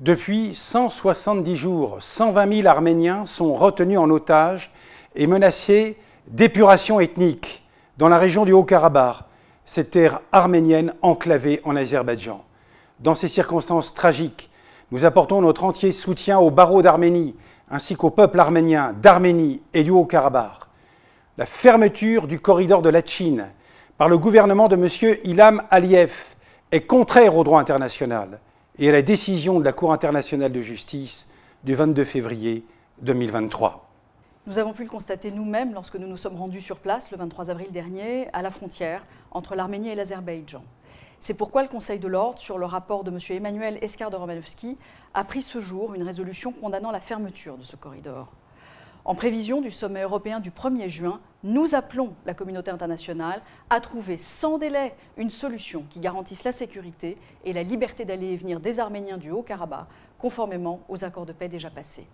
Depuis 170 jours, 120 000 Arméniens sont retenus en otage et menacés d'épuration ethnique dans la région du Haut-Karabakh, ces terres arménienne enclavées en Azerbaïdjan. Dans ces circonstances tragiques, nous apportons notre entier soutien au barreau d'Arménie ainsi qu'au peuple arménien d'Arménie et du Haut-Karabakh. La fermeture du corridor de la Chine par le gouvernement de M. Ilham Aliyev est contraire au droit international et à la décision de la Cour internationale de justice du 22 février 2023. Nous avons pu le constater nous-mêmes lorsque nous nous sommes rendus sur place le 23 avril dernier à la frontière entre l'Arménie et l'Azerbaïdjan. C'est pourquoi le Conseil de l'ordre, sur le rapport de M. Emmanuel Escar de Romanovski, a pris ce jour une résolution condamnant la fermeture de ce corridor. En prévision du sommet européen du 1er juin, nous appelons la communauté internationale à trouver sans délai une solution qui garantisse la sécurité et la liberté d'aller et venir des Arméniens du Haut-Karabakh, conformément aux accords de paix déjà passés.